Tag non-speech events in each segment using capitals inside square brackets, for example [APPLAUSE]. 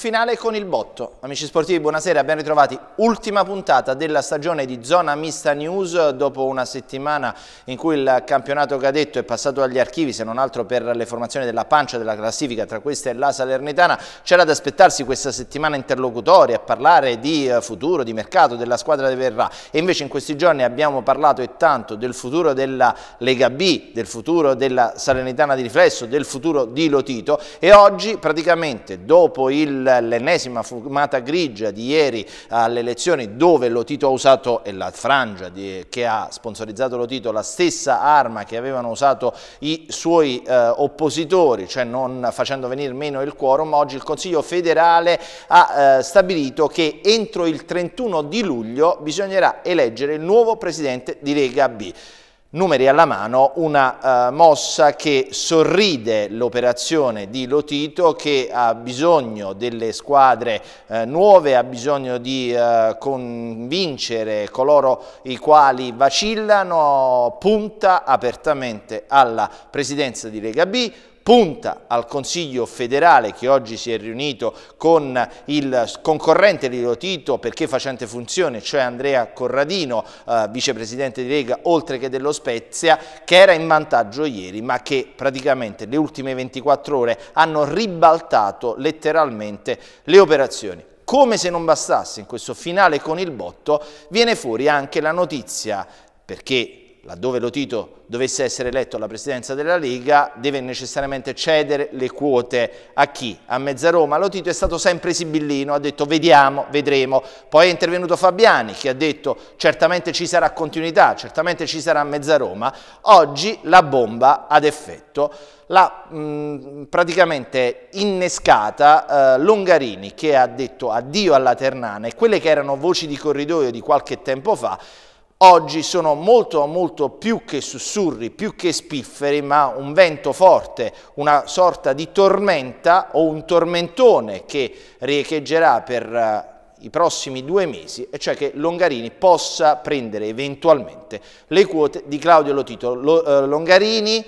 finale con il botto. Amici sportivi, buonasera, ben ritrovati. Ultima puntata della stagione di Zona Mista News dopo una settimana in cui il campionato cadetto è passato agli archivi, se non altro per le formazioni della pancia della classifica, tra questa e la Salernitana. C'era da aspettarsi questa settimana interlocutori a parlare di eh, futuro, di mercato, della squadra che verrà. E invece in questi giorni abbiamo parlato e tanto del futuro della Lega B, del futuro della Salernitana di riflesso, del futuro di Lotito e oggi praticamente dopo il l'ennesima fumata grigia di ieri alle elezioni dove Lotito ha usato, e la frangia di, che ha sponsorizzato Lotito, la stessa arma che avevano usato i suoi eh, oppositori, cioè non facendo venire meno il quorum, oggi il Consiglio federale ha eh, stabilito che entro il 31 di luglio bisognerà eleggere il nuovo presidente di Lega B numeri alla mano, una eh, mossa che sorride l'operazione di Lotito che ha bisogno delle squadre eh, nuove, ha bisogno di eh, convincere coloro i quali vacillano, punta apertamente alla presidenza di Lega B, punta al Consiglio federale che oggi si è riunito con il concorrente di Lotito perché facente funzione, cioè Andrea Corradino, eh, vicepresidente di Lega, oltre che dello Spezia, che era in vantaggio ieri ma che praticamente le ultime 24 ore hanno ribaltato letteralmente le operazioni. Come se non bastasse in questo finale con il botto, viene fuori anche la notizia, perché laddove Lotito dovesse essere eletto alla presidenza della Lega, deve necessariamente cedere le quote a chi? A Mezza Roma. Lotito è stato sempre sibillino, ha detto vediamo, vedremo. Poi è intervenuto Fabiani che ha detto certamente ci sarà continuità, certamente ci sarà Mezza Roma. Oggi la bomba ad effetto l'ha praticamente innescata eh, Longarini che ha detto addio alla Ternana e quelle che erano voci di corridoio di qualche tempo fa oggi sono molto molto più che sussurri, più che spifferi, ma un vento forte, una sorta di tormenta o un tormentone che riecheggerà per uh, i prossimi due mesi, e cioè che Longarini possa prendere eventualmente le quote di Claudio Lotito. Lo, uh, Longarini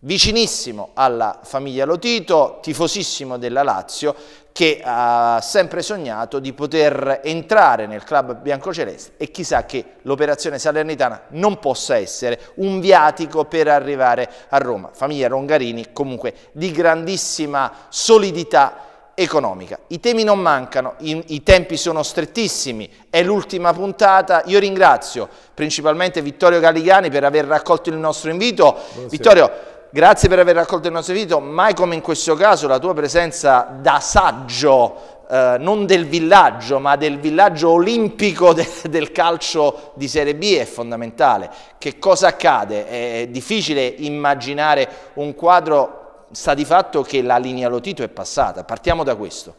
vicinissimo alla famiglia Lotito, tifosissimo della Lazio, che ha sempre sognato di poter entrare nel club biancoceleste e chissà che l'operazione salernitana non possa essere un viatico per arrivare a Roma. Famiglia Rongarini comunque di grandissima solidità economica. I temi non mancano, i, i tempi sono strettissimi, è l'ultima puntata. Io ringrazio principalmente Vittorio Galligani per aver raccolto il nostro invito. Buonasera. Vittorio, Grazie per aver raccolto il nostro invito, mai come in questo caso la tua presenza da saggio, eh, non del villaggio, ma del villaggio olimpico de- del calcio di Serie B è fondamentale. Che cosa accade? È difficile immaginare un quadro, sta di fatto che la linea Lotito è passata, partiamo da questo.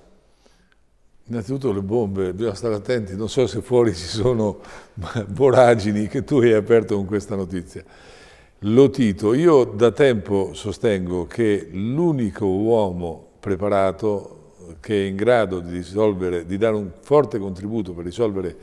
Innanzitutto le bombe, bisogna stare attenti, non so se fuori ci sono voragini che tu hai aperto con questa notizia. Lotito, io da tempo sostengo che l'unico uomo preparato che è in grado di, di dare un forte contributo per risolvere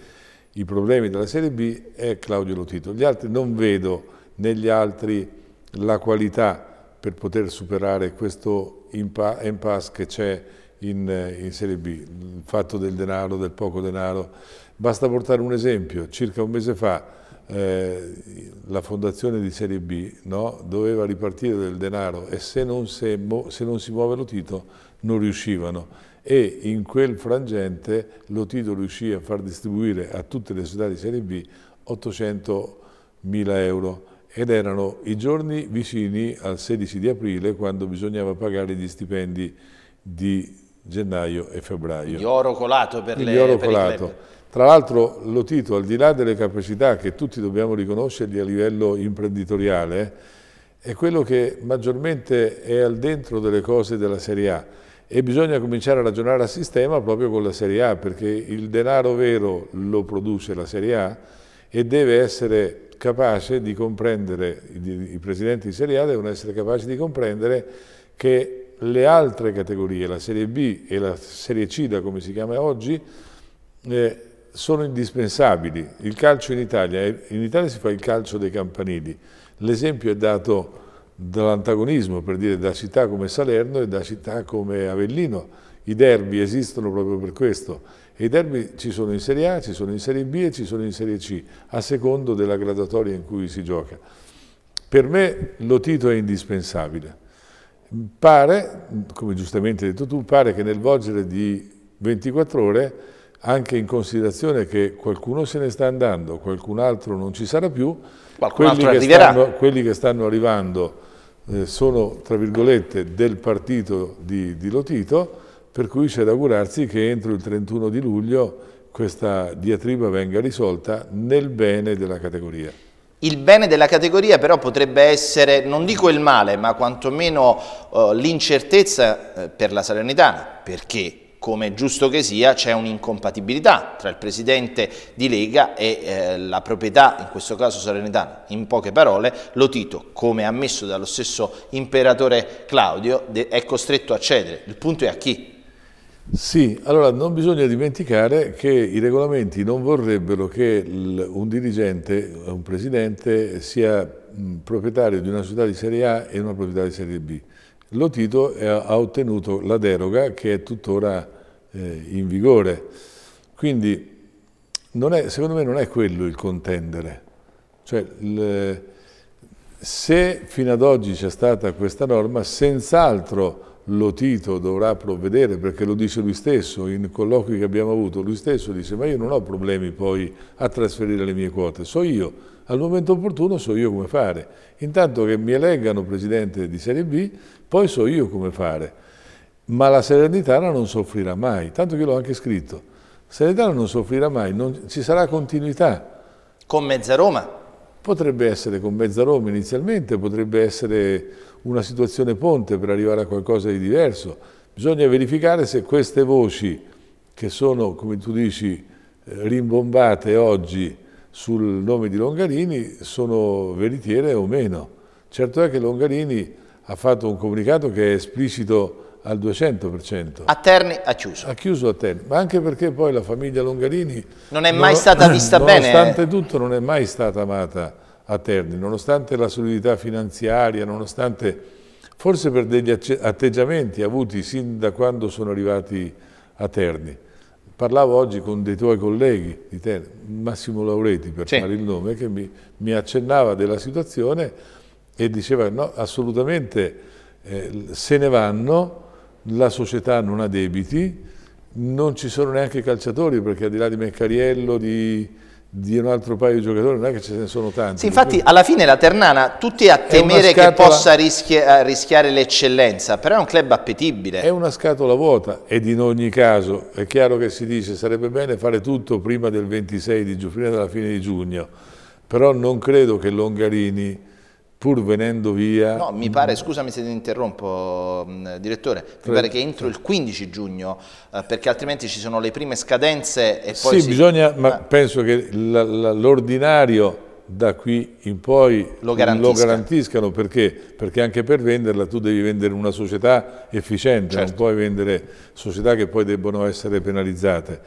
i problemi della Serie B è Claudio Lotito. Gli altri non vedo negli altri la qualità per poter superare questo impasse che c'è in, in, Serie B, il fatto del denaro, del poco denaro. Basta portare un esempio, circa un mese fa eh, la fondazione di Serie B no, doveva ripartire del denaro e se non, se, se non si muove Lotito non riuscivano e in quel frangente Lotito riuscì a far distribuire a tutte le società di Serie B 800 mila euro ed erano i giorni vicini al 16 di aprile quando bisognava pagare gli stipendi di gennaio e febbraio. Di oro colato per Quindi le oro per colato. Tra l'altro lo Lotito, al di là delle capacità che tutti dobbiamo riconoscergli a livello imprenditoriale, è quello che maggiormente è al dentro delle cose della Serie A e bisogna cominciare a ragionare a sistema proprio con la Serie A perché il denaro vero lo produce la Serie A e deve essere capace di comprendere, i presidenti di Serie A devono essere capaci di comprendere che le altre categorie, la Serie B e la Serie C da come si chiama oggi, eh, sono indispensabili. Il calcio in Italia, in Italia si fa il calcio dei campanili, l'esempio è dato dall'antagonismo, per dire da città come Salerno e da città come Avellino. I derby esistono proprio per questo e i derby ci sono in Serie A, ci sono in Serie B e ci sono in Serie C, a secondo della graduatoria in cui si gioca. Per me lo Tito è indispensabile. Pare, come giustamente hai detto tu, pare che nel volgere di 24 ore anche in considerazione che qualcuno se ne sta andando, qualcun altro non ci sarà più, quelli che, stanno, quelli che, stanno, arrivando eh, sono, tra virgolette, del partito di, di Lotito, per cui c'è da augurarsi che entro il 31 di luglio questa diatriba venga risolta nel bene della categoria. Il bene della categoria però potrebbe essere, non dico il male, ma quantomeno eh, l'incertezza eh, per la Salernitana, perché come giusto che sia, c'è un'incompatibilità tra il presidente di Lega e eh, la proprietà, in questo caso Salernitana. In poche parole, lo Tito, come ammesso dallo stesso imperatore Claudio, è costretto a cedere. Il punto è a chi? Sì, allora non bisogna dimenticare che i regolamenti non vorrebbero che un dirigente, un presidente, sia proprietario di una società di serie A e una proprietà di serie B Lotito ha ottenuto la deroga che è tuttora eh, in vigore. Quindi è, secondo me non è quello il contendere. Cioè, il, se fino ad oggi c'è stata questa norma, senz'altro Lotito dovrà provvedere, perché lo dice lui stesso, in colloqui che abbiamo avuto, lui stesso dice ma io non ho problemi poi a trasferire le mie quote, so io, al momento opportuno so io come fare. Intanto che mi eleggano presidente di Serie B, poi so io come fare, ma la Salernitana non soffrirà mai, tanto che io l'ho anche scritto. Salernitana non soffrirà mai, non, ci sarà continuità. Con mezza Roma? Potrebbe essere con mezza Roma inizialmente, potrebbe essere una situazione ponte per arrivare a qualcosa di diverso. Bisogna verificare se queste voci che sono, come tu dici, eh, rimbombate oggi sul nome di Longarini sono veritiere o meno. Certo è che Longarini ha fatto un comunicato che è esplicito al 200%. A Terni ha chiuso. Ha chiuso a Terni, ma anche perché poi la famiglia Longarini... Non è mai non, stata [COUGHS] vista nonostante bene. Eh. Nonostante tutto non è mai stata amata a Terni, nonostante la solidità finanziaria, nonostante forse per degli atteggiamenti avuti sin da quando sono arrivati a Terni. Parlavo oggi con dei tuoi colleghi di Terni, Massimo Laureti per sì. fare il nome, che mi, mi accennava della situazione e diceva no, assolutamente eh, se ne vanno, la società non ha debiti, non ci sono neanche calciatori perché al di là di Meccariello, di, di un altro paio di giocatori, non è che ce ne sono tanti. Sì, infatti cui... alla fine la Ternana, tutti a temere scatola... che possa rischia, eh, rischiare l'eccellenza, però è un club appetibile. È una scatola vuota ed in ogni caso è chiaro che si dice sarebbe bene fare tutto prima del 26 di giugno, prima della fine di giugno, però non credo che Longarini pur venendo via... No, mi mm. pare, scusami se ti interrompo, mm, direttore, mi pare che entro il 15 giugno, eh, perché altrimenti ci sono le prime scadenze e poi... Sì, si... bisogna, ma eh. penso che l'ordinario da qui in poi lo, lo garantiscano, perché? perché? anche per venderla tu devi vendere una società efficiente, certo. non puoi vendere società che poi debbono essere penalizzate.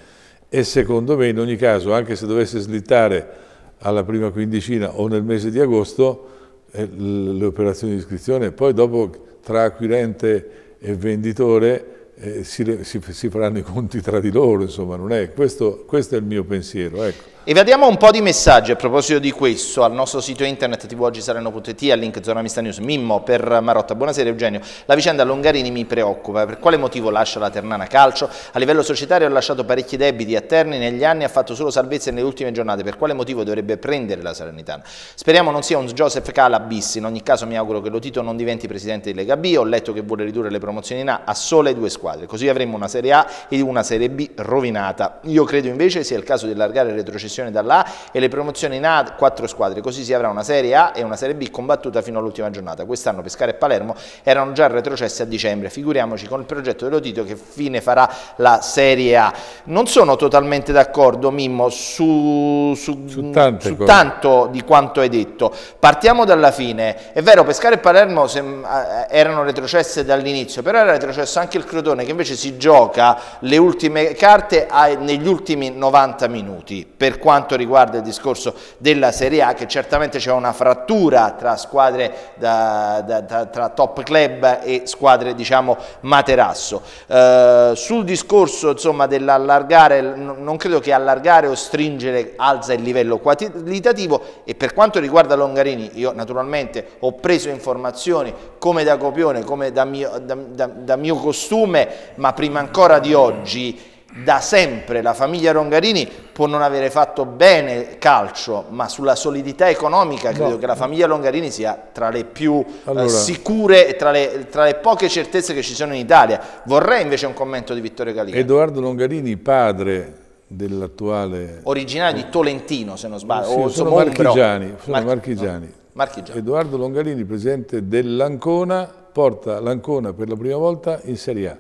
E secondo me in ogni caso, anche se dovesse slittare alla prima quindicina o nel mese di agosto, eh, le operazioni di iscrizione, poi dopo tra acquirente e venditore eh, si, si, si, faranno i conti tra di loro, insomma, non è, questo, questo è il mio pensiero. Ecco. E vediamo un po' di messaggi a proposito di questo al nostro sito internet tvogisaranno.it, al link Zona Mista News. Mimmo per Marotta, buonasera Eugenio. La vicenda Longarini mi preoccupa. Per quale motivo lascia la Ternana Calcio? A livello societario ha lasciato parecchi debiti a Terni, negli anni ha fatto solo salvezze nelle ultime giornate. Per quale motivo dovrebbe prendere la Salernitana? Speriamo non sia un Joseph Calabis. In ogni caso mi auguro che lo Tito non diventi presidente di Lega B. Ho letto che vuole ridurre le promozioni in A a sole due squadre. Così avremo una Serie A ed una Serie B rovinata. Io credo invece sia il caso di allargare il retrocessione semipremissione dall'A e le promozioni in A 4 squadre, così si avrà una Serie A e una Serie B combattuta fino all'ultima giornata. Quest'anno Pescara e Palermo erano già retrocesse a dicembre, figuriamoci con il progetto dell'Otito che fine farà la Serie A. Non sono totalmente d'accordo Mimmo su, su, su, su tanto di quanto hai detto. Partiamo dalla fine, è vero Pescara e Palermo se, eh, erano retrocesse dall'inizio, però era retrocesso anche il Crotone che invece si gioca le ultime carte ai, negli ultimi 90 minuti per quanto riguarda il discorso della Serie A, che certamente c'è una frattura tra squadre, da, da, da, tra top club e squadre diciamo materasso. Eh, sul discorso insomma dell'allargare, non credo che allargare o stringere alza il livello qualitativo e per quanto riguarda Longarini, io naturalmente ho preso informazioni come da copione, come da mio, da mio costume, ma prima ancora di oggi da sempre la famiglia Rongarini può non avere fatto bene calcio, ma sulla solidità economica credo no. che la famiglia Longarini sia tra le più eh, allora. sicure e tra le, tra le, poche certezze che ci sono in Italia. Vorrei invece un commento di Vittorio Galigani. Edoardo Longarini, padre dell'attuale... Originario di Tolentino, se non sbaglio. Sì, sono Somombro. marchigiani. Sono Marchi... marchigiani. No. marchigiani. Edoardo Longarini, presidente dell'Ancona, porta l'Ancona per la prima volta in Serie A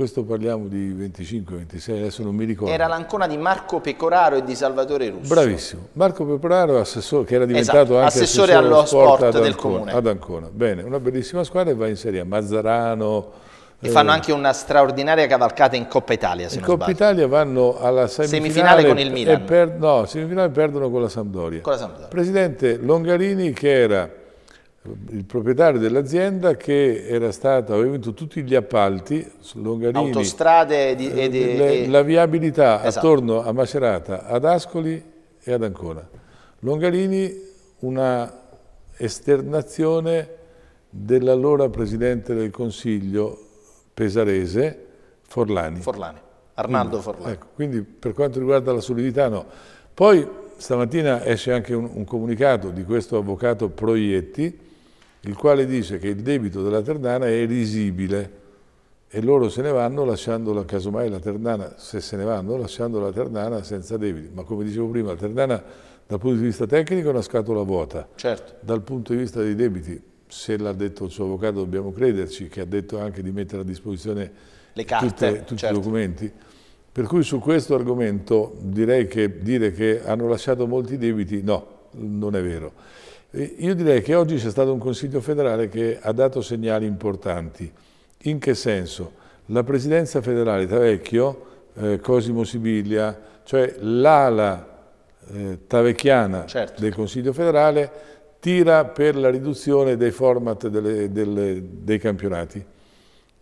questo parliamo di 25-26, adesso non mi ricordo. Era l'Ancona di Marco Pecoraro e di Salvatore Russo. Bravissimo. Marco Pecoraro, che era esatto, diventato esatto. anche assessore, assessore allo sport, sport del Ancona, comune. Ad Ancona. Bene, una bellissima squadra e va in Serie A. Mazzarano. E eh, fanno anche una straordinaria cavalcata in Coppa Italia, se in Coppa sbaglio. Italia vanno alla semifinale, semifinale con il Milan. Per, no, semifinale perdono con la Sampdoria. Con la Sampdoria. Presidente Longarini che era il proprietario dell'azienda che era stata, aveva vinto tutti gli appalti Longarini, Autostrade di, e di, le, La viabilità esatto. attorno a Macerata, ad Ascoli e ad Ancona. Longarini una esternazione dell'allora Presidente del Consiglio pesarese Forlani. Forlani, Arnaldo Forlani. Ecco, quindi per quanto riguarda la solidità no. Poi stamattina esce anche un, un comunicato di questo avvocato Proietti il quale dice che il debito della Ternana è risibile e loro se ne vanno lasciando casomai la Ternana, se se ne vanno, lasciando la Ternana senza debiti. Ma come dicevo prima, la Ternana dal punto di vista tecnico è una scatola vuota. Certo. Dal punto di vista dei debiti, se l'ha detto il suo avvocato dobbiamo crederci, che ha detto anche di mettere a disposizione carte, tutte, tutti certo. i documenti. Per cui su questo argomento direi che dire che hanno lasciato molti debiti, no, non è vero. Eh, io direi che oggi c'è stato un Consiglio federale che ha dato segnali importanti. In che senso? La Presidenza federale Tavecchio, eh, Cosimo Sibiglia, cioè l'ala eh, tavecchiana certo. del Consiglio federale, tira per la riduzione dei format delle, delle, dei campionati.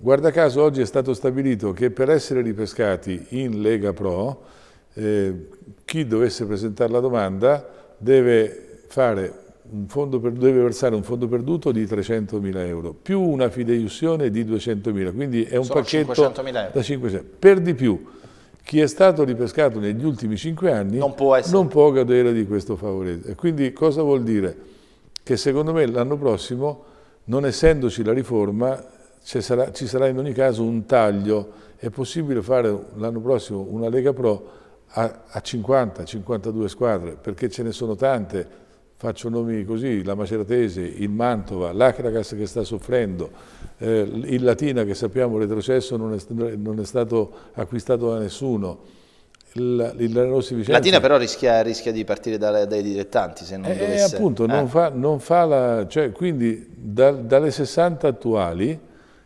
Guarda caso oggi è stato stabilito che per essere ripescati in Lega Pro eh, chi dovesse presentare la domanda deve fare per, deve versare un fondo perduto di 300.000 euro, più una fideiussione di 200.000, quindi è un Sono pacchetto da 500. Per di più, chi è stato ripescato negli ultimi 5 anni non può, non può godere di questo favore Quindi cosa vuol dire? Che secondo me l'anno prossimo, non essendoci la riforma, ci sarà, ci sarà in ogni caso un taglio. È possibile fare l'anno prossimo una Lega Pro a 50-52 squadre, perché ce ne sono tante faccio nomi così, la Maceratese, il Mantova, l'Acragas che sta soffrendo, eh, il Latina che sappiamo retrocesso non è, non è stato acquistato da nessuno. Il, il Rossi Vicenza. Latina però rischia, rischia di partire da, dai dilettanti se non eh, eh dovesse... appunto, eh. non fa, non fa la, cioè, quindi da, dalle 60 attuali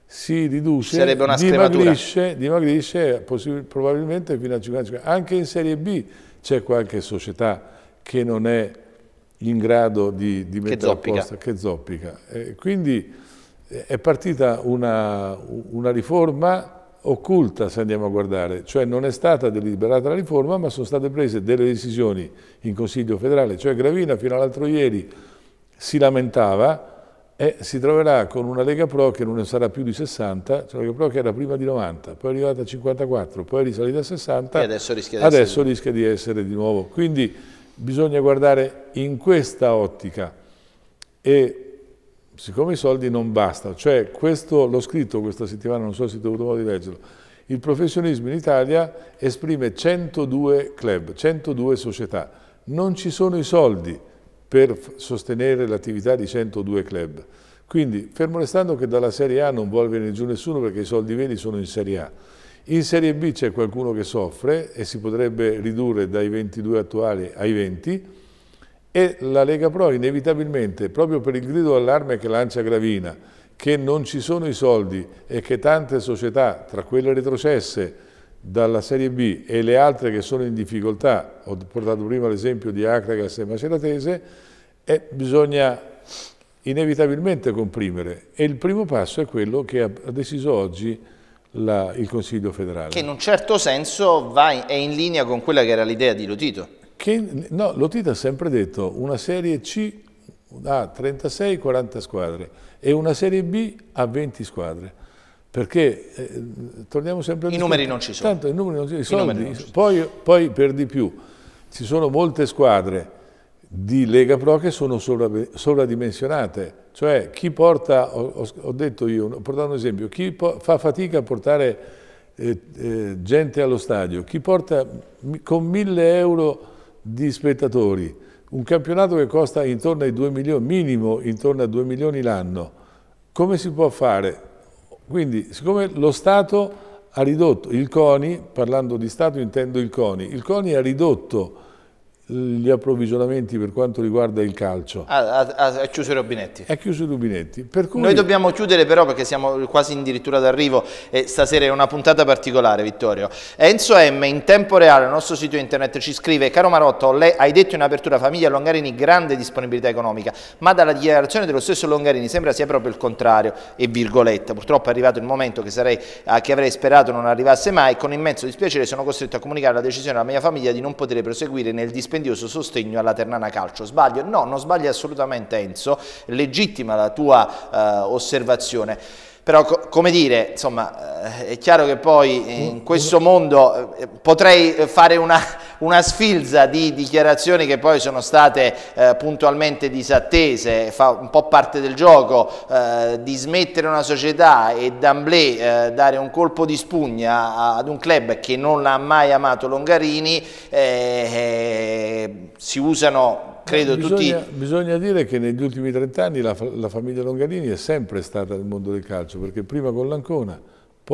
si riduce, dimagrisce, dimagrisce probabilmente fino a 50. Anche in Serie B c'è qualche società che non è in grado di, di mettere a posto, che zoppica. Eh, quindi è partita una, una, riforma occulta, se andiamo a guardare, cioè non è stata deliberata la riforma, ma sono state prese delle decisioni in Consiglio federale, cioè Gravina fino all'altro ieri si lamentava e si troverà con una Lega Pro che non ne sarà più di 60, cioè la Lega Pro che era prima di 90, poi è arrivata a 54, poi è risalita a 60 e adesso rischia di, adesso essere... rischia di essere di nuovo. Quindi bisogna guardare in questa ottica e siccome i soldi non bastano, cioè questo, l'ho scritto questa settimana, non so se ti ho avuto modo di leggerlo, il professionismo in Italia esprime 102 club, 102 società, non ci sono i soldi per sostenere l'attività di 102 club. Quindi, fermo restando che dalla Serie A non vuole venire giù nessuno perché i soldi veri sono in Serie A in Serie B c'è qualcuno che soffre e si potrebbe ridurre dai 22 attuali ai 20 e la Lega Pro inevitabilmente, proprio per il grido d'allarme che lancia Gravina, che non ci sono i soldi e che tante società, tra quelle retrocesse dalla Serie B e le altre che sono in difficoltà, ho portato prima l'esempio di Acragas e Maceratese, eh, bisogna inevitabilmente comprimere e il primo passo è quello che ha deciso oggi la, il Consiglio federale. Che in un certo senso in, è in linea con quella che era l'idea di Lotito. Che, no, Lotito ha sempre detto una serie C ha 36-40 squadre e una serie B ha 20 squadre. Perché eh, torniamo sempre a I numeri non ci sono. Tanto i numeri non ci sono, i soldi, I poi, poi per di più ci sono molte squadre di Lega Pro che sono sovradimensionate. Cioè chi porta, ho, ho detto io, ho portato un esempio, chi fa fatica a portare eh, eh, gente allo stadio, chi porta con 1000 euro di spettatori, un campionato che costa intorno ai 2 milioni, minimo intorno a 2 milioni l'anno, come si può fare? Quindi siccome lo Stato ha ridotto, il CONI, parlando di Stato intendo il CONI, il CONI ha ridotto eh, gli approvvigionamenti per quanto riguarda il calcio. Ha, ha, ha chiuso i rubinetti. Ha chiuso i rubinetti. Cui... Noi dobbiamo chiudere però perché siamo quasi addirittura d'arrivo e stasera è una puntata particolare Vittorio. Enzo M in tempo reale, il nostro sito internet ci scrive Caro Marotto, lei hai detto in apertura famiglia Longarini grande disponibilità economica, ma dalla dichiarazione dello stesso Longarini sembra sia proprio il contrario e virgoletta. Purtroppo è arrivato il momento che, sarei, che avrei sperato non arrivasse mai, con immenso dispiacere sono costretto a comunicare la decisione alla mia famiglia di non poter proseguire nel dispendio dispendioso sostegno alla Ternana Calcio. Sbaglio? No, non sbaglio assolutamente Enzo, legittima la tua eh, osservazione. Però, come dire, insomma, eh, è chiaro che poi in mm. questo mondo eh, potrei fare una, una sfilza di dichiarazioni che poi sono state eh, puntualmente disattese, fa un po' parte del gioco, eh, di smettere una società e d'amblè eh, dare un colpo di spugna ad un club che non ha mai amato Longarini, eh, si usano eh, credo bisogna, tutti... Bisogna dire che negli ultimi trent'anni la, la famiglia Longarini è sempre stata nel mondo del calcio, perché prima con l'Ancona,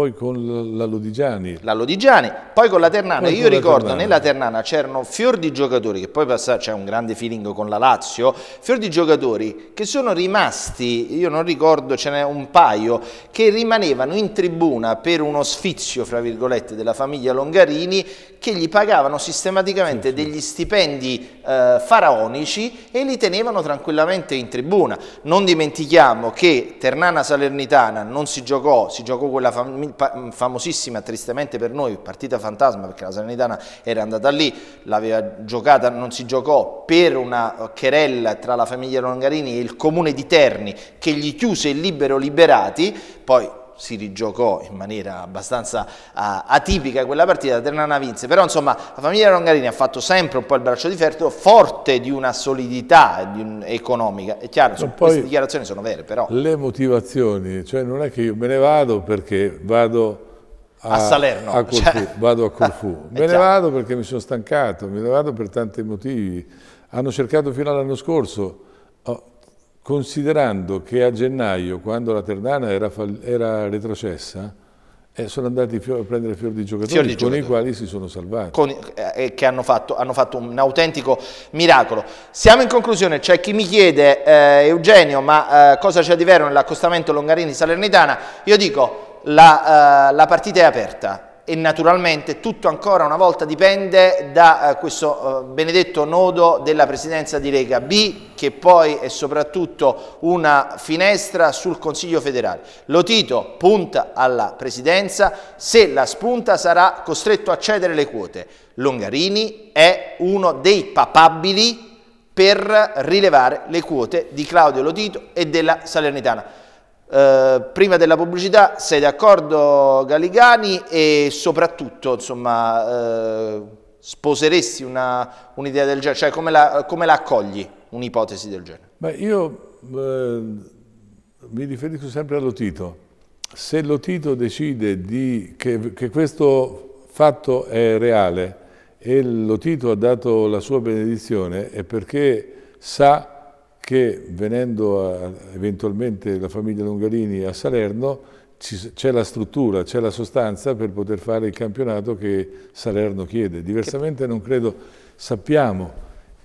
poi con la Lodigiani. La Lodigiani, poi con la Ternana. Poi Io ricordo Ternana. nella Ternana c'erano fior di giocatori, che poi passa, c'è un grande feeling con la Lazio, fior di giocatori che sono rimasti, io non ricordo, ce n'è un paio, che rimanevano in tribuna per uno sfizio, fra virgolette, della famiglia Longarini, che gli pagavano sistematicamente sì, sì. degli stipendi eh, faraonici e li tenevano tranquillamente in tribuna. Non dimentichiamo che Ternana Salernitana non si giocò, si giocò quella famiglia famosissima tristemente per noi partita fantasma perché la Salernitana era andata lì, l'aveva giocata, non si giocò per una querella tra la famiglia Longarini e il comune di Terni che gli chiuse il libero liberati, poi si rigiocò in maniera abbastanza uh, atipica quella partita, la Ternana vinse, però insomma la famiglia Rongarini ha fatto sempre un po' il braccio di ferro forte di una solidità eh, di un, economica, è chiaro, insomma, queste dichiarazioni sono vere però. Le motivazioni, cioè non è che io me ne vado perché vado a, a Salerno, a Corfù, cioè... [LAUGHS] vado a Corfù, me ne vado perché mi sono stancato, me ne vado per tanti motivi, hanno cercato fino all'anno scorso, oh, considerando che a gennaio, quando la Ternana era, era retrocessa, eh, sono andati a prendere fior di giocatori fior di con giocatori. i quali si sono salvati. Con, eh, eh, che hanno fatto, hanno fatto, un autentico miracolo. Siamo in conclusione, c'è chi mi chiede, eh, Eugenio, ma eh, cosa c'è di vero nell'accostamento Longarini-Salernitana? Io dico, la, eh, la partita è aperta, e naturalmente tutto ancora una volta dipende da eh, questo eh, benedetto nodo della presidenza di Lega B che poi è soprattutto una finestra sul Consiglio federale. Lotito punta alla presidenza, se la spunta sarà costretto a cedere le quote. Longarini è uno dei papabili per rilevare le quote di Claudio Lotito e della Salernitana. Eh, prima della pubblicità, sei d'accordo Galigani e soprattutto, insomma, eh, sposeresti una, un'idea del genere? Cioè, come la, come la accogli un'ipotesi del genere? Beh, io eh, mi riferisco sempre allo Tito. Se lo Tito decide di, che, che questo fatto è reale e lo Tito ha dato la sua benedizione, è perché sa che venendo a, eventualmente la famiglia Longarini a Salerno c'è la struttura, c'è la sostanza per poter fare il campionato che Salerno chiede. Diversamente non credo, sappiamo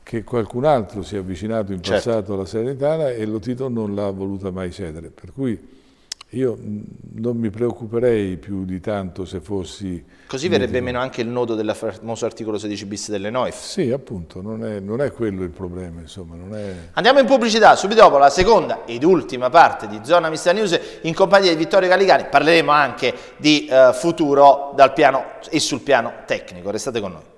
che qualcun altro si è avvicinato in certo. passato certo. alla Salernitana e lo Tito non l'ha voluta mai cedere. Per cui io mm, non mi preoccuperei più di tanto se fossi... Così verrebbe meno anche il nodo del famoso articolo 16 bis delle NOIF. Sì, appunto, non è, non è quello il problema, insomma, è... Andiamo in pubblicità, subito dopo la seconda ed ultima parte di Zona Mista News in compagnia di Vittorio Caligari. Parleremo anche di eh, futuro dal piano e sul piano tecnico. Restate con noi.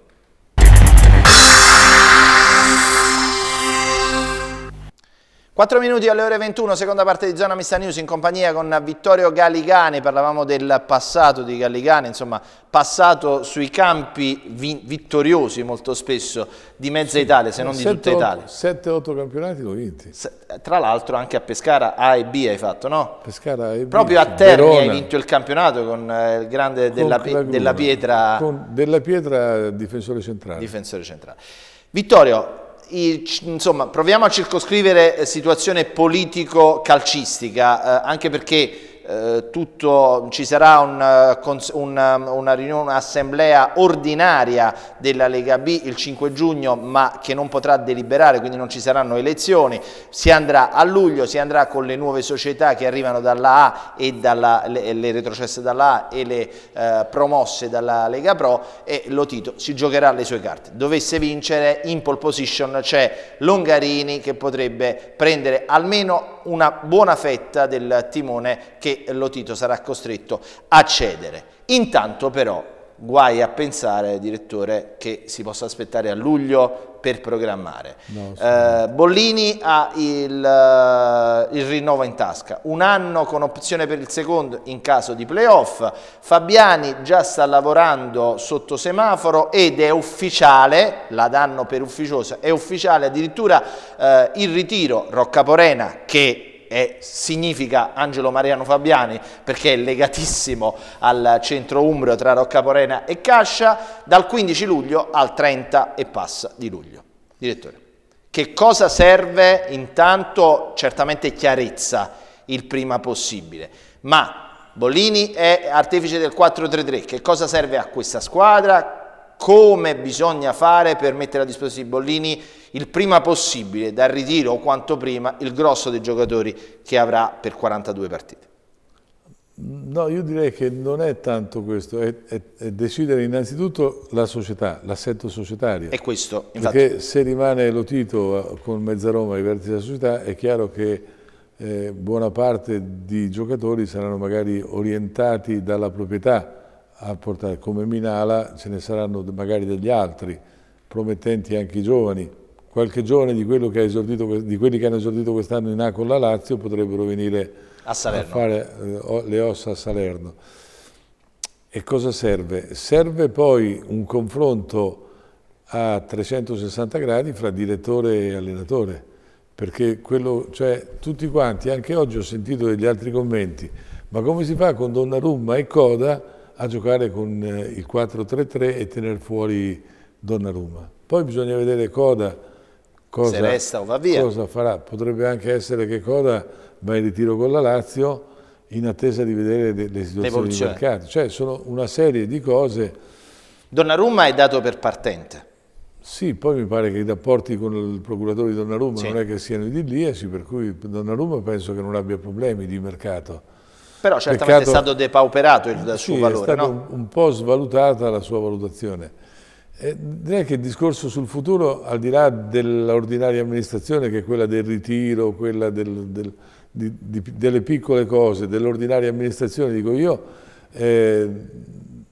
4 minuti alle ore 21, seconda parte di Zona Mista News in compagnia con Vittorio Galligani, parlavamo del passato di Galligani, insomma passato sui campi vi vittoriosi molto spesso di mezza Italia, se non di tutta Italia. 7-8 campionati l'ho vinti. tra l'altro anche a Pescara A e B hai fatto, no? Pescara A e B. Proprio a Terni Verona. hai vinto il campionato con eh, il grande con della, Laguna, della, Pietra. Con della Pietra eh, difensore centrale. Difensore centrale. Vittorio, insomma, proviamo a circoscrivere eh, situazione politico-calcistica, eh, anche perché eh, tutto, ci sarà un, eh, un, eh, una riunione, un'assemblea ordinaria della Lega B il 5 giugno ma che non potrà deliberare, quindi non ci saranno elezioni, si andrà a luglio, si andrà con le nuove società che arrivano dalla A e dalla, le, le retrocesse dalla A e le eh, promosse dalla Lega Pro e Tito si giocherà le sue carte. Dovesse vincere in pole position c'è Longarini che potrebbe prendere almeno una buona fetta del timone che Lotito sarà costretto a cedere. Intanto però guai a pensare, direttore, che si possa aspettare a luglio per programmare. No, eh, Bollini ha il, eh, il, rinnovo in tasca, un anno con opzione per il secondo in caso di playoff, Fabiani già sta lavorando sotto semaforo ed è ufficiale, la danno per ufficiosa, è ufficiale addirittura eh, il ritiro Roccaporena che è, significa Angelo Mariano Fabiani perché è legatissimo al centro Umbro tra Roccaporena e Cascia, dal 15 luglio al 30 e passa di luglio. Direttore, che cosa serve? Intanto certamente chiarezza il prima possibile, ma Bollini è artefice del 4-3-3, che cosa serve a questa squadra? come bisogna fare per mettere a disposizione i bollini il prima possibile, dal ritiro o quanto prima, il grosso dei giocatori che avrà per 42 partite. No, io direi che non è tanto questo, è, è, è decidere innanzitutto la società, l'assetto societario. È questo, infatti. Perché se rimane Lotito eh, con Mezza Roma ai vertici della società, è chiaro che eh, buona parte di giocatori saranno magari orientati dalla proprietà, a portare, come Minala ce ne saranno magari degli altri, promettenti anche i giovani. Qualche giovane di, quello che ha esordito, di quelli che hanno esordito quest'anno in A con la Lazio potrebbero venire a, a fare eh, le ossa a Salerno. E cosa serve? Serve poi un confronto a 360 gradi fra direttore e allenatore, perché quello, cioè, tutti quanti, anche oggi ho sentito degli altri commenti, ma come si fa con Donnarumma e Coda a giocare con eh, il 4-3-3 e tenere fuori Donnarumma. Poi bisogna vedere Coda cosa, resta o va via. cosa farà. Potrebbe anche essere che Coda va in ritiro con la Lazio in attesa di vedere le, situazioni di mercato. Cioè sono una serie di cose. Donnarumma è dato per partente. Sì, poi mi pare che i rapporti con il procuratore di Donnarumma sì. non è che siano idilliaci, eh, per cui Donnarumma penso che non abbia problemi di mercato però certamente Peccato, è stato depauperato il, il suo valore. È stato no? un po' svalutata la sua valutazione. Eh, direi che il discorso sul futuro, al di là dell'ordinaria amministrazione, che è quella del ritiro, quella del, del, di, di, delle piccole cose, dell'ordinaria amministrazione, dico io, eh,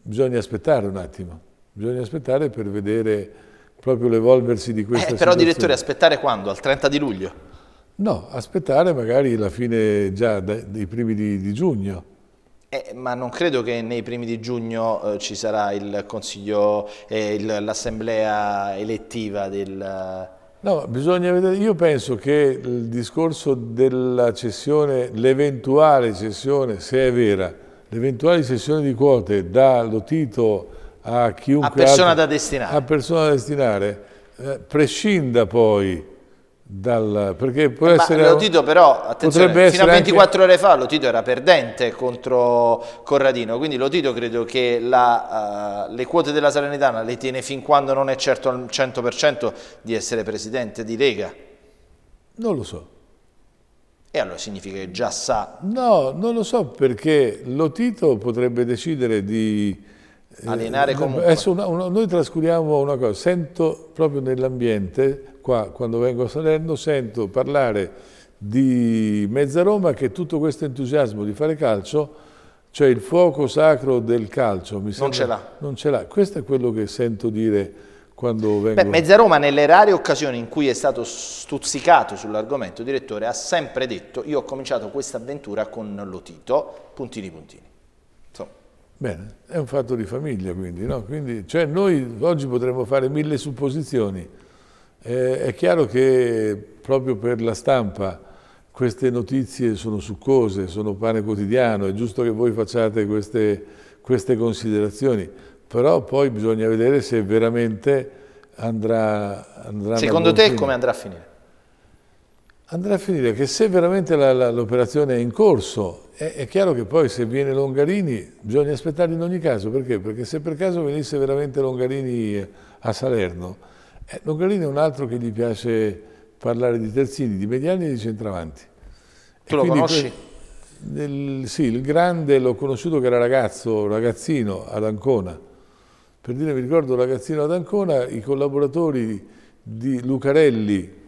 bisogna aspettare un attimo, bisogna aspettare per vedere proprio l'evolversi di questa eh, però situazione. Però direttore, aspettare quando? Al 30 di luglio? No, aspettare magari la fine già dei primi di, di giugno. Eh, ma non credo che nei primi di giugno eh, ci sarà il consiglio, eh, l'assemblea elettiva del... No, bisogna vedere, io penso che il discorso della cessione, l'eventuale cessione, se è vera, l'eventuale cessione di quote da Lotito a chiunque... A persona altro, da destinare. A persona da destinare, eh, prescinda poi dal, perché può eh, essere, ma Tito però, attenzione, fino a 24 anche... ore fa lo Tito era perdente contro Corradino, quindi lo Tito credo che la, uh, le quote della Salernitana le tiene fin quando non è certo al 100% di essere presidente di Lega. Non lo so. E allora significa che già sa. No, non lo so perché lo Tito potrebbe decidere di eh, allenare eh, comunque. Adesso eh, una, una, noi trascuriamo una cosa, sento proprio nell'ambiente, qua quando vengo a Salerno, sento parlare di Mezza Roma che tutto questo entusiasmo di fare calcio, cioè il fuoco sacro del calcio, mi sembra, non ce l'ha. Non ce l'ha. Questo è quello che sento dire quando vengo. Beh, Mezza Roma nelle rare occasioni in cui è stato stuzzicato sull'argomento, il direttore ha sempre detto io ho cominciato questa avventura con Lotito, puntini puntini. Insomma. Bene, è un fatto di famiglia quindi, no? quindi cioè noi oggi potremmo fare mille supposizioni. Eh, è chiaro che proprio per la stampa queste notizie sono succose, sono pane quotidiano, è giusto che voi facciate queste, queste considerazioni, però poi bisogna vedere se veramente andrà... andrà Secondo te come andrà a finire? andrà a finire che se veramente l'operazione è in corso, è, è, chiaro che poi se viene Longarini bisogna aspettare in ogni caso, perché? Perché se per caso venisse veramente Longarini eh, a Salerno, eh, Longarini è un altro che gli piace parlare di terzini, di mediani e di centravanti. Tu e lo conosci? Del, sì, il grande l'ho conosciuto che era ragazzo, ragazzino ad Ancona. Per dire, mi ricordo ragazzino ad Ancona, i collaboratori di Lucarelli,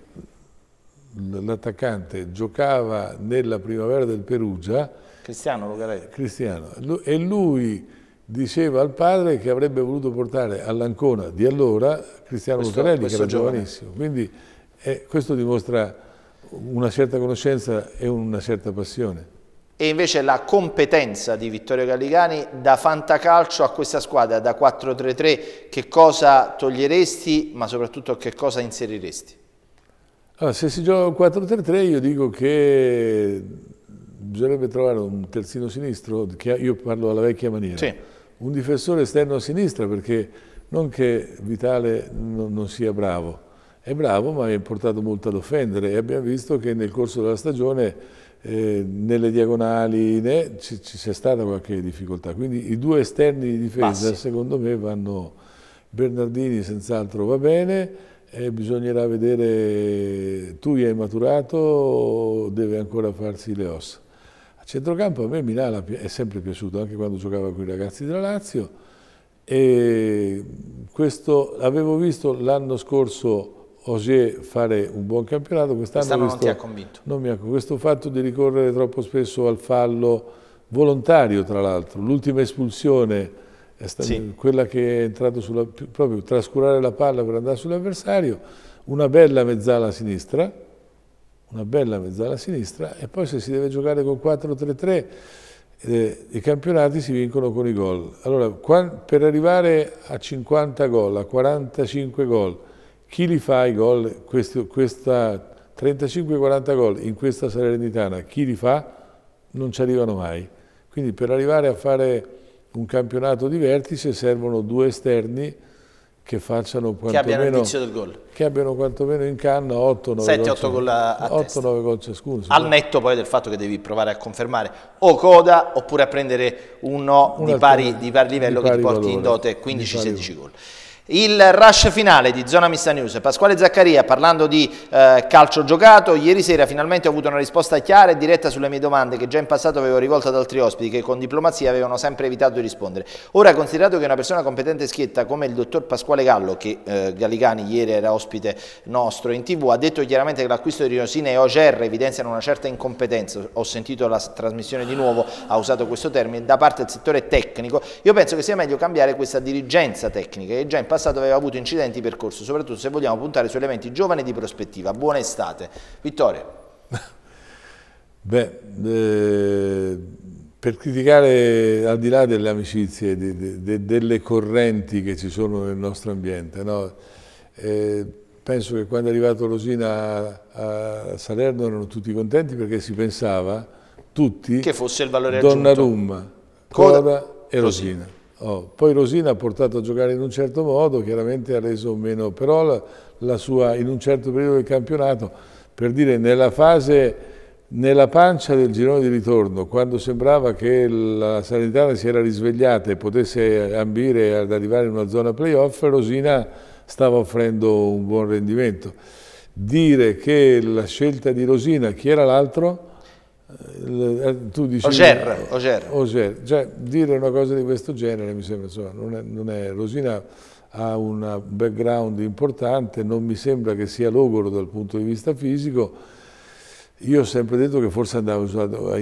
l'attaccante giocava nella primavera del Perugia. Cristiano Lucarelli. Cristiano. E lui diceva al padre che avrebbe voluto portare all'Ancona di allora Cristiano questo, Lucarelli, questo che era giovane. giovanissimo. Quindi eh, questo dimostra una certa conoscenza e una certa passione. E invece la competenza di Vittorio Galligani da fantacalcio a questa squadra da 4-3-3, che cosa toglieresti ma soprattutto che cosa inseriresti? Allora, se si gioca un 4-3-3 io dico che bisognerebbe trovare un terzino sinistro, io parlo alla vecchia maniera, sì. un difensore esterno a sinistra perché non che Vitale non sia bravo, è bravo ma è portato molto ad offendere e abbiamo visto che nel corso della stagione eh, nelle diagonali né, ci, c'è stata qualche difficoltà, quindi i due esterni di difesa Passi. secondo me vanno, Bernardini senz'altro va bene, e bisognerà vedere, tu hai maturato, deve ancora farsi le ossa. A centrocampo a me Milano è sempre piaciuto, anche quando giocava con i ragazzi della Lazio, e questo avevo visto l'anno scorso Osier fare un buon campionato, quest'anno quest non ti ha convinto. Non mi ha, questo fatto di ricorrere troppo spesso al fallo volontario, tra l'altro, l'ultima espulsione sì. quella che è entrata sulla, proprio trascurare la palla per andare sull'avversario, una bella mezzala a sinistra, una bella mezzala a sinistra e poi se si deve giocare con 4-3-3 eh, i campionati si vincono con i gol. Allora, qua, per arrivare a 50 gol, a 45 gol, chi li fa i gol, questi, questa 35-40 gol in questa Salernitana, chi li fa non ci arrivano mai. Quindi per arrivare a fare un campionato di vertice servono due esterni che facciano quantomeno... Che abbiano del gol. Che abbiano quantomeno in canna 8-9 gol, gol ciascuno. Al netto poi del fatto che devi provare a confermare o coda oppure a prendere un no un di, pari, di, pari, livello di pari che ti porti valore, in dote 15-16 gol. Il rush finale di Zona Mista News, Pasquale Zaccaria parlando di eh, calcio giocato, ieri sera finalmente ho avuto una risposta chiara e diretta sulle mie domande che già in passato avevo rivolto ad altri ospiti che con diplomazia avevano sempre evitato di rispondere. Ora considerato che una persona competente e schietta come il dottor Pasquale Gallo, che eh, Gallicani ieri era ospite nostro in tv, ha detto chiaramente che l'acquisto di Riosina e Oger evidenziano una certa incompetenza, ho sentito la trasmissione di nuovo, ha usato questo termine, da parte del settore tecnico, io penso che sia meglio cambiare questa dirigenza tecnica che già in passato passato aveva avuto incidenti percorso, soprattutto se vogliamo puntare su elementi giovani di prospettiva. Buona estate. Vittorio. [LAUGHS] Beh, eh, per criticare al di là delle amicizie, de, de, de, delle correnti che ci sono nel nostro ambiente, no? eh, penso che quando è arrivato Rosina a, a, Salerno erano tutti contenti perché si pensava, tutti, che fosse il valore aggiunto. Donnarumma, Coda, Coda e Rosina. Rosina. Oh, poi Rosina ha portato a giocare in un certo modo, chiaramente ha reso meno, però la, la sua, in un certo periodo del campionato, per dire nella fase, nella pancia del girone di ritorno, quando sembrava che la Salernitana si era risvegliata e potesse ambire ad arrivare in una zona playoff, Rosina stava offrendo un buon rendimento. Dire che la scelta di Rosina, chi era l'altro? Eh, eh, tu dici Oger, Oger. Eh, Oger. Cioè, dire una cosa di questo genere mi sembra insomma, non, è, non è Rosina ha un background importante non mi sembra che sia logoro dal punto di vista fisico io ho sempre detto che forse andava usato,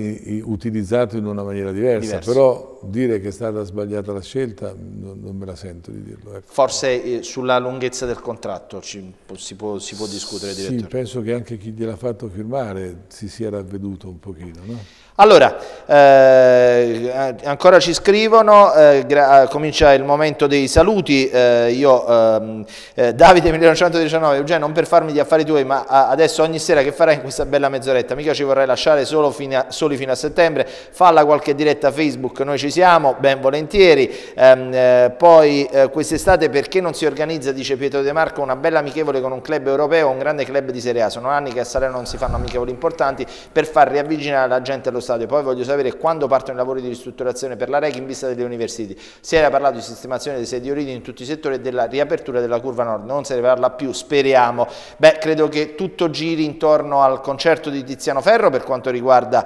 utilizzato in una maniera diversa, Diverso. però dire che è stata sbagliata la scelta non, non me la sento di dirlo. Ecco. Forse eh, sulla lunghezza del contratto ci, si, può, si, può, discutere direttore. Sì, penso che anche chi gliel'ha fatto firmare si sia ravveduto un pochino. No? Allora, eh, ancora ci scrivono, eh, eh, comincia il momento dei saluti, eh, io, ehm, eh, Davide 1919, Eugenio non per farmi gli affari tuoi, ma adesso ogni sera che farai in questa bella mezz'oretta, mica ci vorrai lasciare solo fino a, soli fino a settembre, falla qualche diretta Facebook, noi ci siamo, ben volentieri, ehm, eh, poi quest'estate perché non si organizza, dice Pietro De Marco, una bella amichevole con un club europeo, un grande club di Serie A, sono anni che a Salerno non si fanno amichevoli importanti per far riavvicinare la gente allo stadio, poi voglio sapere quando partono i lavori di ristrutturazione per la REC in vista delle università. Si era parlato di sistemazione dei sedi origini in tutti i settori e della riapertura della curva nord, non se ne parla più, speriamo. Beh, credo che tutto giri intorno al concerto di Tiziano Ferro per quanto riguarda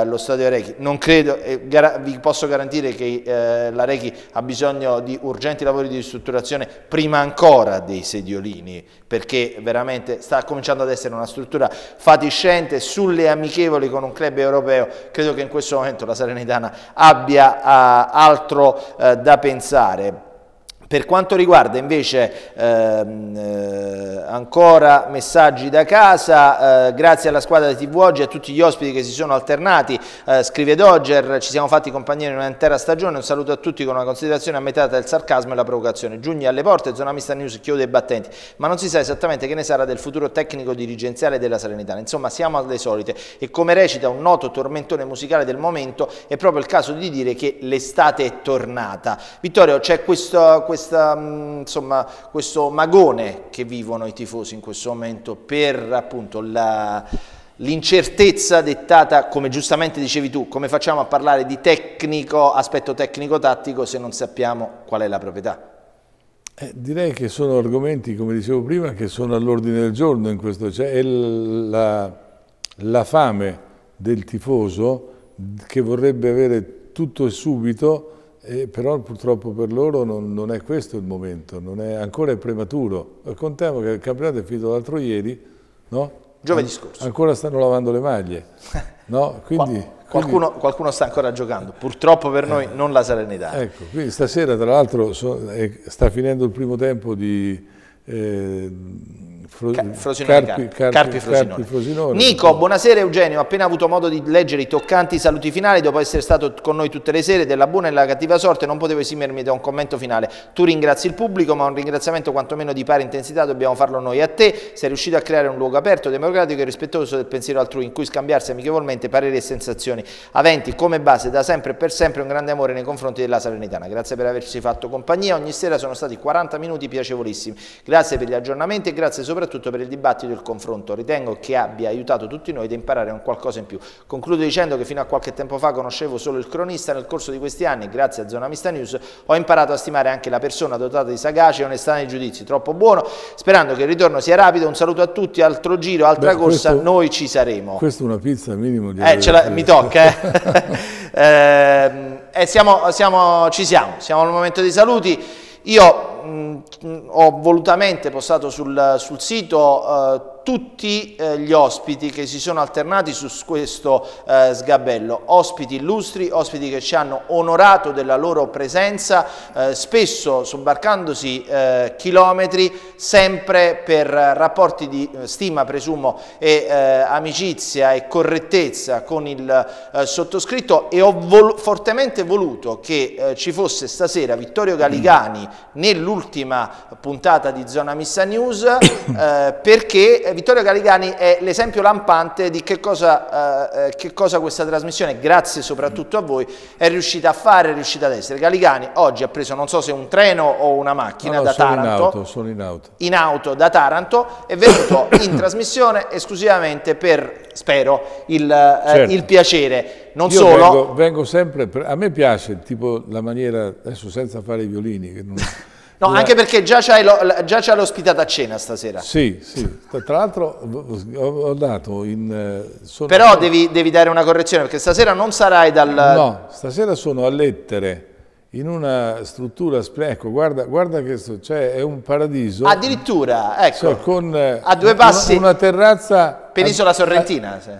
eh, lo stadio Arechi. Non credo, eh, vi posso garantire che eh, l'Arechi ha bisogno di urgenti lavori di ristrutturazione prima ancora dei sediolini perché veramente sta cominciando ad essere una struttura fatiscente, sulle amichevoli con un club europeo, credo che in questo momento la Serenitana abbia eh, altro eh, da pensare. Per quanto riguarda invece ehm, eh, ancora messaggi da casa, eh, grazie alla squadra di TV Oggi e a tutti gli ospiti che si sono alternati, eh, scrive Dodger, ci siamo fatti compagnia in un'intera stagione, un saluto a tutti con una considerazione a metà del sarcasmo e la provocazione. Giugni alle porte, zona mista news chiude i battenti, ma non si sa esattamente che ne sarà del futuro tecnico dirigenziale della Salernitana. Insomma siamo alle solite e come recita un noto tormentone musicale del momento è proprio il caso di dire che l'estate è tornata. Vittorio c'è questo, questo questa, mm, insomma, questo magone che vivono i tifosi in questo momento per appunto l'incertezza dettata, come giustamente dicevi tu, come facciamo a parlare di tecnico, aspetto tecnico-tattico se non sappiamo qual è la proprietà? Eh, direi che sono argomenti, come dicevo prima, che sono all'ordine del giorno in questo, cioè è la, la fame del tifoso che vorrebbe avere tutto e subito e però purtroppo per loro non, non, è questo il momento, non è, ancora è prematuro. Contiamo che il campionato è finito l'altro ieri, no? Giovedì scorso. Ancora stanno lavando le maglie, [LAUGHS] no? Quindi, qualcuno, quindi... qualcuno, sta ancora giocando, purtroppo per noi eh. non la Salernitana. Ecco, quindi stasera tra l'altro so, eh, sta finendo il primo tempo di... Eh, Carpi, Frosinone. Carpi, Frosinone. Nico, buonasera Eugenio, ho appena avuto modo di leggere i toccanti saluti finali dopo essere stato con noi tutte le sere della buona e della cattiva sorte, non potevo esimermi da un commento finale. Tu ringrazi il pubblico, ma un ringraziamento quantomeno di pari intensità dobbiamo farlo noi a te, sei riuscito a creare un luogo aperto, democratico e rispettoso del pensiero altrui in cui scambiarsi amichevolmente pareri e sensazioni, aventi come base da sempre e per sempre un grande amore nei confronti della Salernitana. Grazie per averci fatto compagnia, ogni sera sono stati 40 minuti piacevolissimi. Grazie per gli aggiornamenti e grazie soprattutto soprattutto per il dibattito e il confronto. Ritengo che abbia aiutato tutti noi ad imparare un qualcosa in più. Concludo dicendo che fino a qualche tempo fa conoscevo solo il cronista, nel corso di questi anni, grazie a Zona Mista News, ho imparato a stimare anche la persona dotata di sagacia e onestà nei giudizi, troppo buono, sperando che il ritorno sia rapido, un saluto a tutti, altro giro, altra Beh, corsa, questo, noi ci saremo. Questa è una pizza minimo di... Eh, la, mi tocca, eh. [LAUGHS] eh, siamo, siamo, ci siamo, siamo al momento dei saluti. Io mh, ho volutamente postato sul, sul sito eh, tutti eh, gli ospiti che si sono alternati su questo eh, sgabello, ospiti illustri, ospiti che ci hanno onorato della loro presenza, eh, spesso sobbarcandosi eh, chilometri, sempre per rapporti di eh, stima, presumo, e amicizia e correttezza con il sottoscritto e ho vol fortemente voluto che ci fosse stasera Vittorio Galigani mm. nel l'ultima puntata di Zona Missa News [COUGHS] eh, perché Vittorio Galigani è l'esempio lampante di che cosa, eh, eh, che cosa, questa trasmissione, grazie soprattutto a voi, è riuscita a fare, è riuscita ad essere. Caligani oggi ha preso non so se un treno o una macchina no, no, da Taranto, in auto, solo in auto. in auto da Taranto, è venuto [COUGHS] in trasmissione esclusivamente per, spero, il, eh, certo. il piacere non Io solo. Vengo, vengo sempre, a me piace tipo la maniera, adesso senza fare i violini, che non, [LAUGHS] No, anche perché già c'hai, lo, già c'hai l'ospitata a cena stasera. Sì, sì. Tra l'altro ho dato in... Eh, sono... Però devi, devi, dare una correzione perché stasera non sarai dal... No, stasera sono a lettere in una struttura... Ecco, guarda, guarda che sto, cioè è un paradiso. Addirittura, ecco. Cioè, con, eh, a due passi... Una, una terrazza... Penisola Sorrentina, a, sì.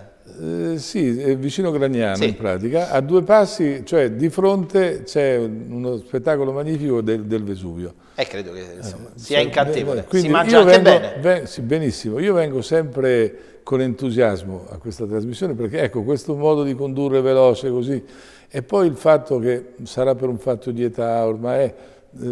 Eh, sì, è vicino Graniano sì. in pratica, a due passi, cioè di fronte c'è uno spettacolo magnifico del, del Vesuvio. Eh, credo che insomma, eh, sia incantevole, si mangia anche vengo, bene. Ven sì, benissimo, io vengo sempre con entusiasmo a questa trasmissione perché ecco questo modo di condurre veloce così e poi il fatto che sarà per un fatto di età ormai è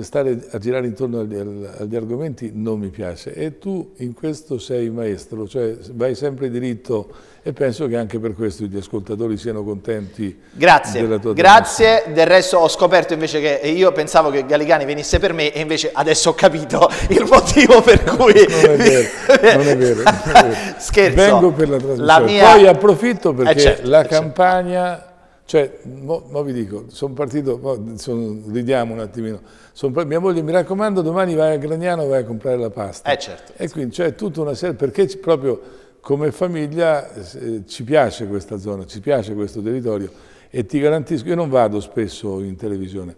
stare a girare intorno agli, argomenti non mi piace e tu in questo sei maestro, cioè vai sempre diritto e penso che anche per questo gli ascoltatori siano contenti grazie, della tua Grazie, del resto ho scoperto invece che io pensavo che Galigani venisse per me e invece adesso ho capito [LAUGHS] il motivo per cui... non, è vero, [LAUGHS] non è vero, non è vero. Scherzo. Vengo per la trasmissione, la mia... poi approfitto perché eh certo, la eh, certo. campagna... Certo cioè, mo, mo vi dico, sono partito, son, ridiamo un attimino, son, mia moglie mi raccomando domani vai a Gragnano vai a comprare la pasta. Eh certo. E quindi c'è cioè, tutta una serie, perché proprio come famiglia eh, ci piace questa zona, ci piace questo territorio e ti garantisco, io non vado spesso in televisione,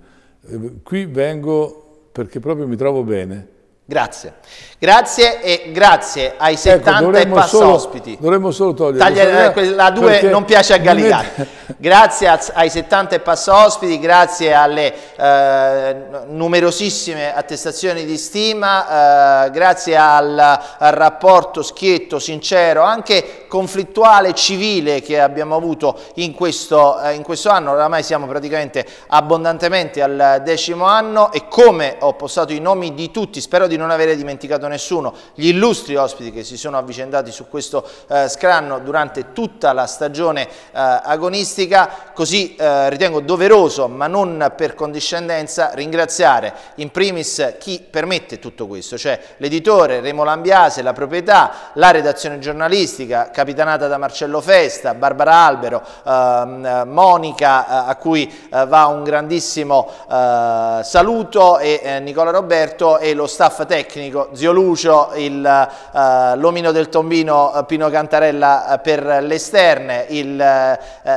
eh, qui vengo perché proprio mi trovo bene, Grazie. Grazie e grazie ai 70 ecco, e passa solo, ospiti. Dovremmo solo togliere Tagliere, eh, la 2 non piace a Gallicani. Mette... [LAUGHS] Grazie ai 70 e passa ospiti, grazie alle eh, numerosissime attestazioni di stima, eh, grazie al, al, rapporto schietto, sincero, anche conflittuale, civile che abbiamo avuto in questo, eh, in questo anno. Oramai siamo praticamente abbondantemente al decimo anno e come ho postato i nomi di tutti, spero di di non avere dimenticato nessuno. Gli illustri ospiti che si sono avvicendati su questo eh, scranno durante tutta la stagione eh, agonistica, così eh, ritengo doveroso, ma non per condiscendenza, ringraziare in primis chi permette tutto questo, cioè l'editore Remo Lambiase, la proprietà, la redazione giornalistica, capitanata da Marcello Festa, Barbara Albero, ehm, Monica, eh, a cui eh, va un grandissimo eh, saluto, e Nicola Roberto e lo staff tecnico, zio Lucio, eh, l'omino eh, del tombino eh, Pino Cantarella eh, per le esterne,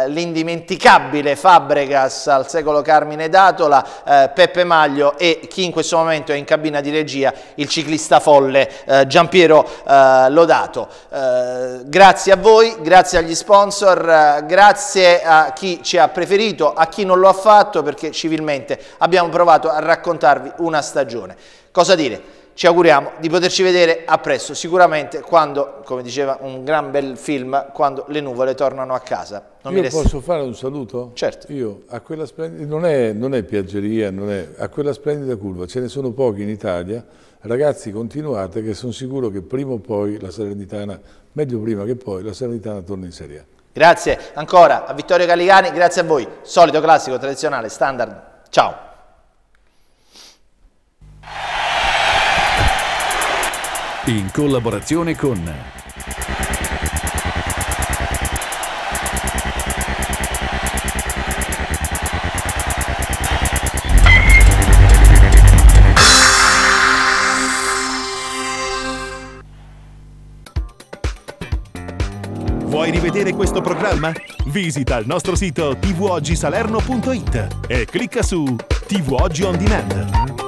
l'indimenticabile Fabregas al secolo Carmine Datola, eh, Peppe Maglio e chi in questo momento è in cabina di regia, il ciclista folle Giampiero Lodato. grazie a voi, grazie agli sponsor, grazie a chi ci ha preferito, a chi non lo ha fatto perché civilmente abbiamo provato a raccontarvi una stagione. Cosa dire? Ci auguriamo di poterci vedere a presto, sicuramente quando, come diceva un gran bel film, quando le nuvole tornano a casa. Non Io resta... posso fare un saluto? Certo. Io, a quella splendida, non è, non è piaggeria, non è, a quella splendida curva, ce ne sono pochi in Italia, ragazzi continuate che sono sicuro che prima o poi la Salernitana, meglio prima che poi, la Salernitana torna in Serie A. Grazie ancora a Vittorio Caligani, grazie a voi, solito classico, tradizionale, standard, ciao! in collaborazione con Vuoi rivedere questo programma? Visita il nostro sito tvogisalerno.it e clicca su TV Oggi On Demand.